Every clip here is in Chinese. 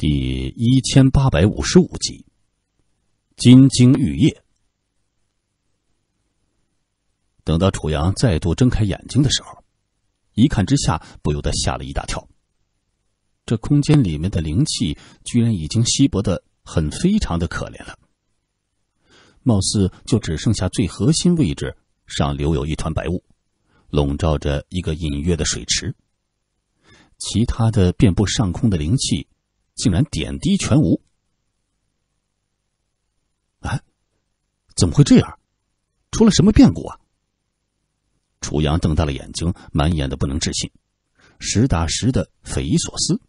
第一千八百五十五集，《金晶玉液》。等到楚阳再度睁开眼睛的时候，一看之下不由得吓了一大跳。这空间里面的灵气居然已经稀薄的很，非常的可怜了。貌似就只剩下最核心位置上留有一团白雾，笼罩着一个隐约的水池。其他的遍布上空的灵气。竟然点滴全无！哎，怎么会这样？出了什么变故啊？楚阳瞪大了眼睛，满眼的不能置信，实打实的匪夷所思。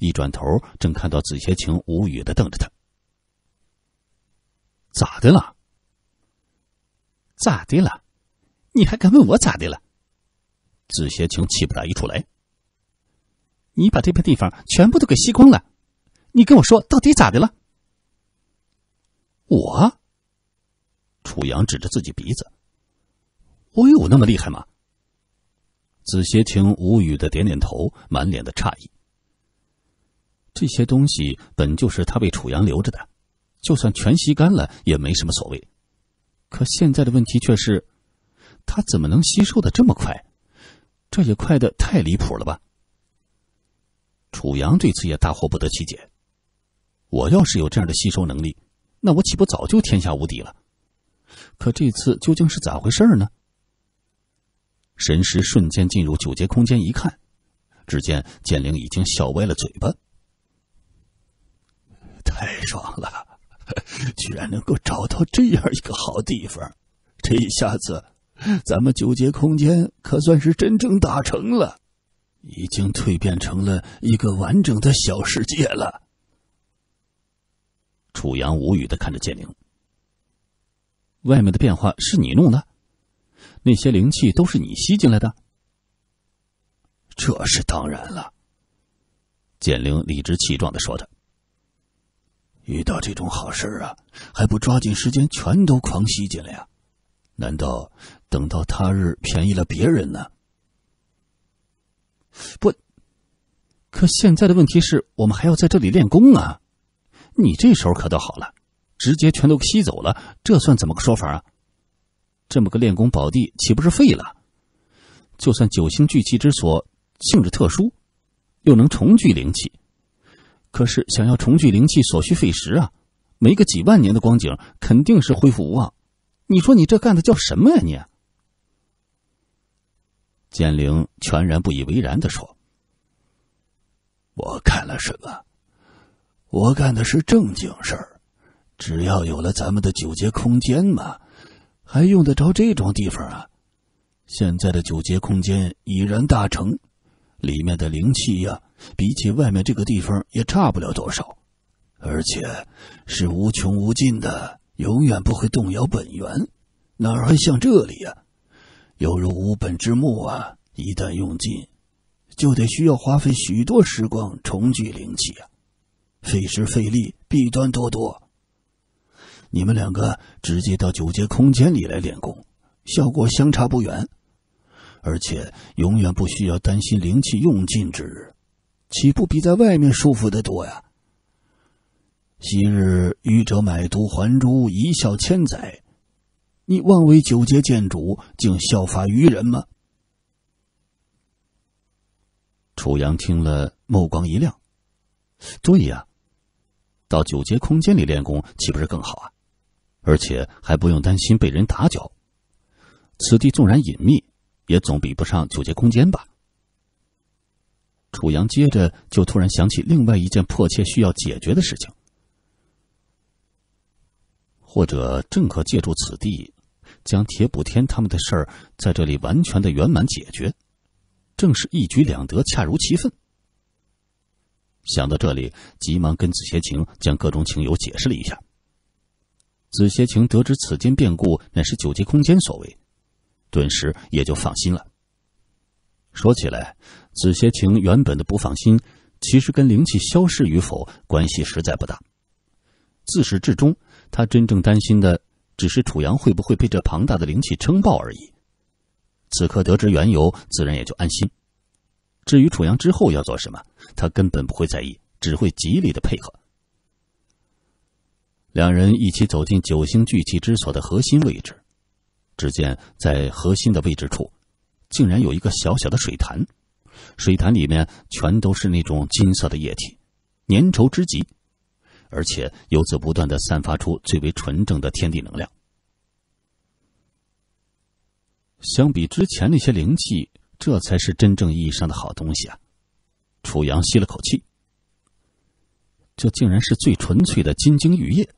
一转头，正看到紫邪情无语的瞪着他。咋的了？咋的了？你还敢问我咋的了？紫邪情气不打一处来。你把这片地方全部都给吸光了，你跟我说到底咋的了？我，楚阳指着自己鼻子，我有那么厉害吗？子邪情无语的点点头，满脸的诧异。这些东西本就是他为楚阳留着的，就算全吸干了也没什么所谓。可现在的问题却是，他怎么能吸收的这么快？这也快的太离谱了吧！楚阳这次也大惑不得其解。我要是有这样的吸收能力，那我岂不早就天下无敌了？可这次究竟是咋回事呢？神识瞬间进入九阶空间，一看，只见剑灵已经笑歪了嘴巴。太爽了，居然能够找到这样一个好地方，这一下子，咱们九阶空间可算是真正打成了。已经蜕变成了一个完整的小世界了。楚阳无语的看着剑灵，外面的变化是你弄的？那些灵气都是你吸进来的？这是当然了。剑灵理直气壮的说着：“遇到这种好事啊，还不抓紧时间全都狂吸进来呀？难道等到他日便宜了别人呢？”不，可现在的问题是我们还要在这里练功啊！你这手可倒好了，直接全都吸走了，这算怎么个说法啊？这么个练功宝地岂不是废了？就算九星聚气之所性质特殊，又能重聚灵气，可是想要重聚灵气所需费时啊，没个几万年的光景肯定是恢复无望。你说你这干的叫什么呀你？剑灵全然不以为然的说：“我干了什么？我干的是正经事儿。只要有了咱们的九阶空间嘛，还用得着这种地方啊？现在的九阶空间已然大成，里面的灵气呀，比起外面这个地方也差不了多少，而且是无穷无尽的，永远不会动摇本源，哪还像这里呀？”犹如无本之木啊！一旦用尽，就得需要花费许多时光重聚灵气啊，费时费力，弊端多多。你们两个直接到九阶空间里来练功，效果相差不远，而且永远不需要担心灵气用尽之日，岂不比在外面舒服的多呀？昔日愚者买椟还珠，一笑千载。你妄为九阶剑主，竟效法愚人吗？楚阳听了，目光一亮：“对呀，到九阶空间里练功，岂不是更好啊？而且还不用担心被人打搅。此地纵然隐秘，也总比不上九阶空间吧？”楚阳接着就突然想起另外一件迫切需要解决的事情。或者正可借助此地，将铁补天他们的事儿在这里完全的圆满解决，正是一举两得，恰如其分。想到这里，急忙跟紫邪情将各种情由解释了一下。紫邪情得知此间变故乃是九级空间所为，顿时也就放心了。说起来，紫邪情原本的不放心，其实跟灵气消逝与否关系实在不大，自始至终。他真正担心的只是楚阳会不会被这庞大的灵气撑爆而已。此刻得知缘由，自然也就安心。至于楚阳之后要做什么，他根本不会在意，只会极力的配合。两人一起走进九星聚气之所的核心位置，只见在核心的位置处，竟然有一个小小的水潭，水潭里面全都是那种金色的液体，粘稠之极。而且由此不断的散发出最为纯正的天地能量。相比之前那些灵气，这才是真正意义上的好东西啊！楚阳吸了口气，这竟然是最纯粹的金晶玉叶。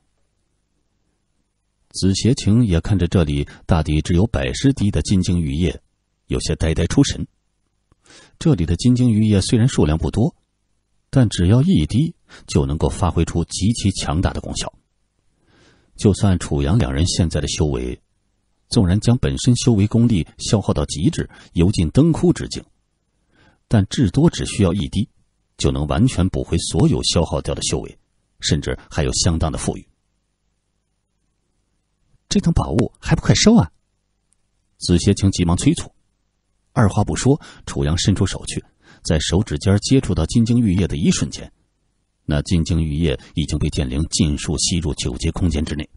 紫邪情也看着这里大抵只有百十滴的金晶玉叶，有些呆呆出神。这里的金晶玉叶虽然数量不多。但只要一滴，就能够发挥出极其强大的功效。就算楚阳两人现在的修为，纵然将本身修为功力消耗到极致、油尽灯枯之境，但至多只需要一滴，就能完全补回所有消耗掉的修为，甚至还有相当的富裕。这等宝物还不快收啊！子邪情急忙催促。二话不说，楚阳伸出手去。在手指尖接触到金晶玉液的一瞬间，那金晶玉液已经被剑灵尽数吸入九阶空间之内。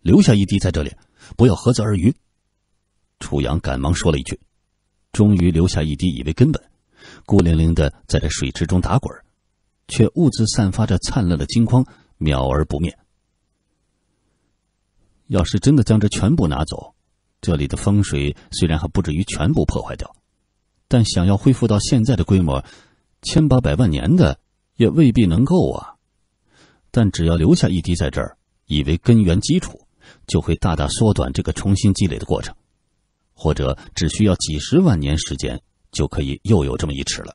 留下一滴在这里，不要何泽而渔。楚阳赶忙说了一句：“终于留下一滴以为根本，孤零零的在这水池中打滚，却兀自散发着灿烂的金光，渺而不灭。要是真的将这全部拿走，这里的风水虽然还不至于全部破坏掉。”但想要恢复到现在的规模，千八百万年的也未必能够啊。但只要留下一滴在这儿，以为根源基础，就会大大缩短这个重新积累的过程，或者只需要几十万年时间就可以又有这么一尺了。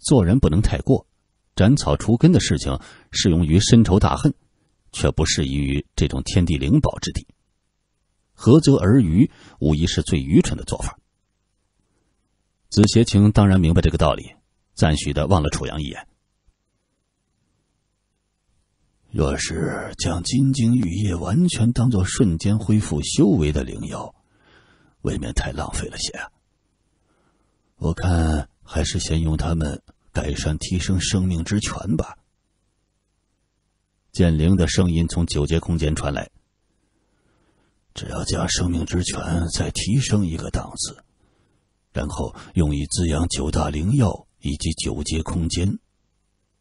做人不能太过，斩草除根的事情适用于深仇大恨，却不适宜于这种天地灵宝之地。涸泽而渔，无疑是最愚蠢的做法。紫邪情当然明白这个道理，赞许的望了楚阳一眼。若是将金晶玉液完全当做瞬间恢复修为的灵药，未免太浪费了些。我看还是先用它们改善提升生命之泉吧。剑灵的声音从九阶空间传来：“只要将生命之泉再提升一个档次。”然后用以滋养九大灵药以及九阶空间，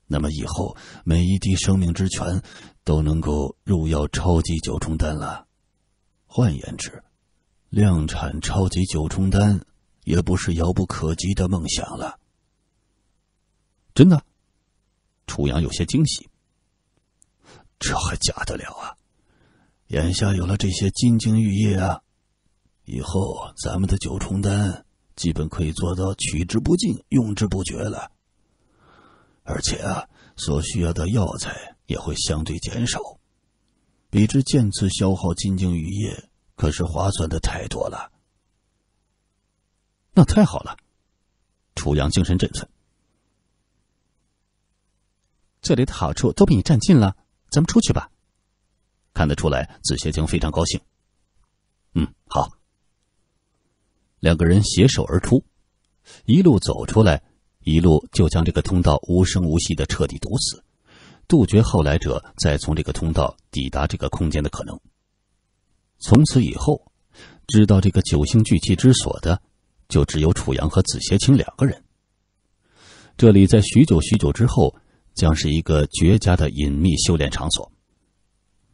那么以后每一滴生命之泉都能够入药超级九重丹了。换言之，量产超级九重丹也不是遥不可及的梦想了。真的？楚阳有些惊喜。这还假得了啊？眼下有了这些金晶玉液啊，以后咱们的九重丹。基本可以做到取之不尽、用之不绝了，而且啊，所需要的药材也会相对减少，比之渐次消耗金精玉液，可是划算的太多了。那太好了，楚阳精神振奋。这里的好处都被你占尽了，咱们出去吧。看得出来，紫邪晴非常高兴。嗯，好。两个人携手而出，一路走出来，一路就将这个通道无声无息的彻底堵死，杜绝后来者再从这个通道抵达这个空间的可能。从此以后，知道这个九星聚气之所的，就只有楚阳和紫邪青两个人。这里在许久许久之后，将是一个绝佳的隐秘修炼场所，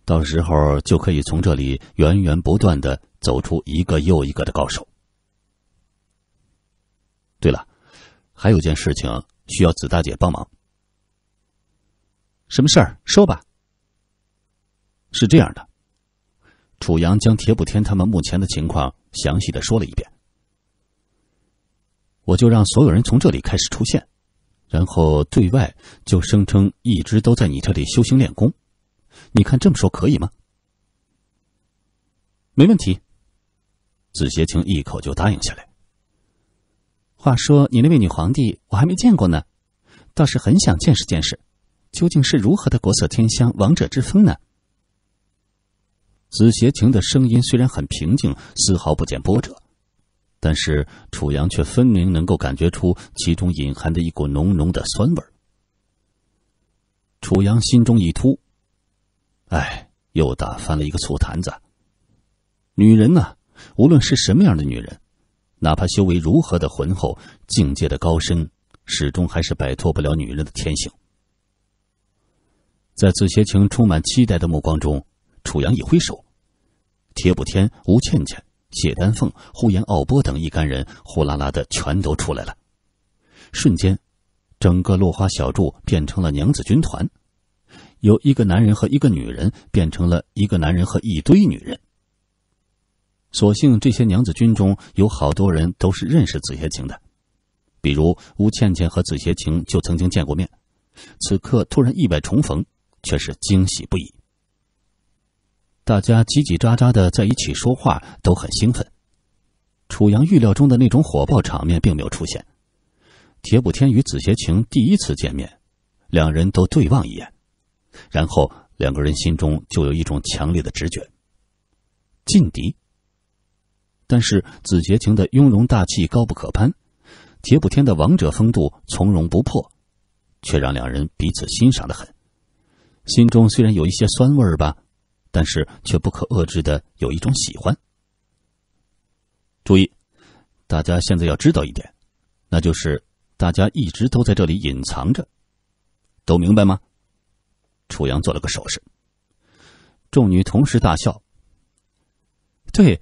到时候就可以从这里源源不断的走出一个又一个的高手。对了，还有件事情需要子大姐帮忙。什么事儿？说吧。是这样的，楚阳将铁补天他们目前的情况详细的说了一遍。我就让所有人从这里开始出现，然后对外就声称一直都在你这里修行练功，你看这么说可以吗？没问题。子斜青一口就答应下来。话说你那位女皇帝，我还没见过呢，倒是很想见识见识，究竟是如何的国色天香、王者之风呢？紫邪情的声音虽然很平静，丝毫不见波折，但是楚阳却分明能够感觉出其中隐含的一股浓浓的酸味儿。楚阳心中一突，哎，又打翻了一个醋坛子。女人呢，无论是什么样的女人。哪怕修为如何的浑厚，境界的高深，始终还是摆脱不了女人的天性。在紫邪情充满期待的目光中，楚阳一挥手，铁补天、吴倩倩、谢丹凤、呼延傲波等一干人呼啦啦的全都出来了。瞬间，整个落花小筑变成了娘子军团，由一个男人和一个女人变成了一个男人和一堆女人。所幸这些娘子军中有好多人都是认识紫邪晴的，比如吴倩倩和紫邪晴就曾经见过面，此刻突然意外重逢，却是惊喜不已。大家叽叽喳喳的在一起说话，都很兴奋。楚阳预料中的那种火爆场面并没有出现。铁补天与紫邪晴第一次见面，两人都对望一眼，然后两个人心中就有一种强烈的直觉：劲敌。但是子杰情的雍容大气高不可攀，铁补天的王者风度从容不迫，却让两人彼此欣赏的很。心中虽然有一些酸味儿吧，但是却不可遏制的有一种喜欢。注意，大家现在要知道一点，那就是大家一直都在这里隐藏着，都明白吗？楚阳做了个手势，众女同时大笑。对。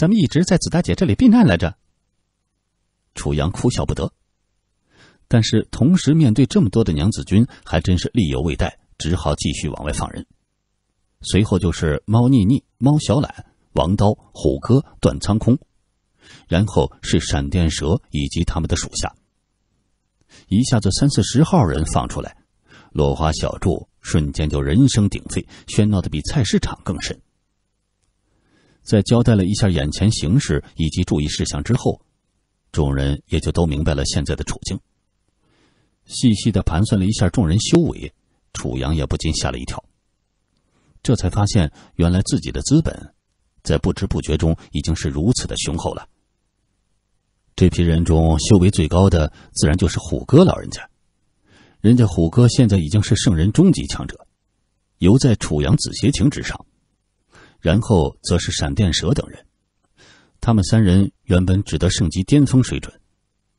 咱们一直在子大姐这里避难来着，楚阳哭笑不得。但是同时面对这么多的娘子军，还真是力有未逮，只好继续往外放人。随后就是猫腻腻、猫小懒、王刀、虎哥、段苍空，然后是闪电蛇以及他们的属下。一下子三四十号人放出来，落花小筑瞬间就人声鼎沸，喧闹的比菜市场更甚。在交代了一下眼前形势以及注意事项之后，众人也就都明白了现在的处境。细细的盘算了一下众人修为，楚阳也不禁吓了一跳。这才发现，原来自己的资本，在不知不觉中已经是如此的雄厚了。这批人中修为最高的，自然就是虎哥老人家。人家虎哥现在已经是圣人终极强者，犹在楚阳子邪情之上。然后则是闪电蛇等人，他们三人原本只得圣级巅峰水准，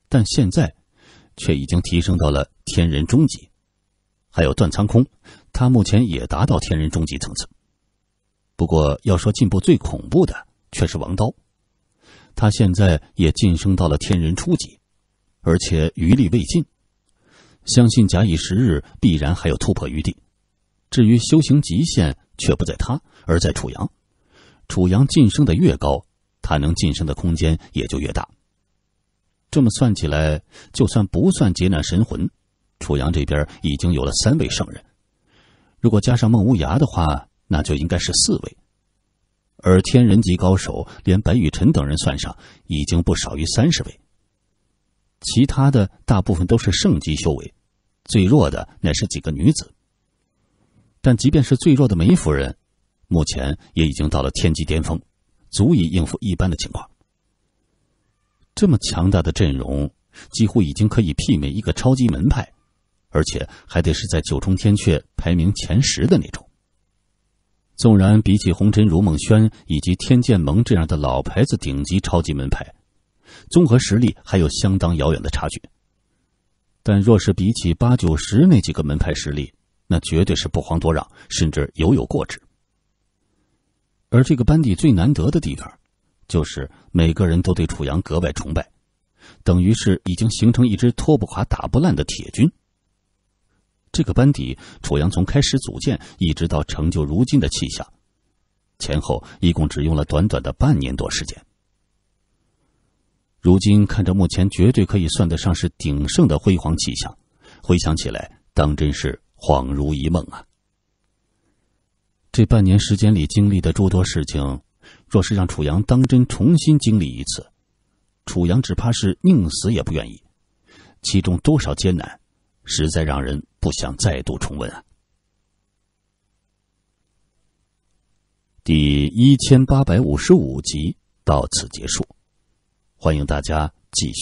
但现在却已经提升到了天人中级。还有断苍空，他目前也达到天人中级层次。不过要说进步最恐怖的，却是王刀，他现在也晋升到了天人初级，而且余力未尽，相信假以时日，必然还有突破余地。至于修行极限。却不在他，而在楚阳。楚阳晋升的越高，他能晋升的空间也就越大。这么算起来，就算不算劫难神魂，楚阳这边已经有了三位圣人。如果加上孟无涯的话，那就应该是四位。而天人级高手，连白雨辰等人算上，已经不少于三十位。其他的大部分都是圣级修为，最弱的乃是几个女子。但即便是最弱的梅夫人，目前也已经到了天级巅峰，足以应付一般的情况。这么强大的阵容，几乎已经可以媲美一个超级门派，而且还得是在九重天阙排名前十的那种。纵然比起红尘如梦轩以及天剑盟这样的老牌子顶级超级门派，综合实力还有相当遥远的差距。但若是比起八九十那几个门派实力，那绝对是不遑多让，甚至犹有过之。而这个班底最难得的地方，就是每个人都对楚阳格外崇拜，等于是已经形成一支拖不垮、打不烂的铁军。这个班底，楚阳从开始组建一直到成就如今的气象，前后一共只用了短短的半年多时间。如今看着目前绝对可以算得上是鼎盛的辉煌气象，回想起来，当真是……恍如一梦啊！这半年时间里经历的诸多事情，若是让楚阳当真重新经历一次，楚阳只怕是宁死也不愿意。其中多少艰难，实在让人不想再度重温啊！第一千八百五十五集到此结束，欢迎大家继续。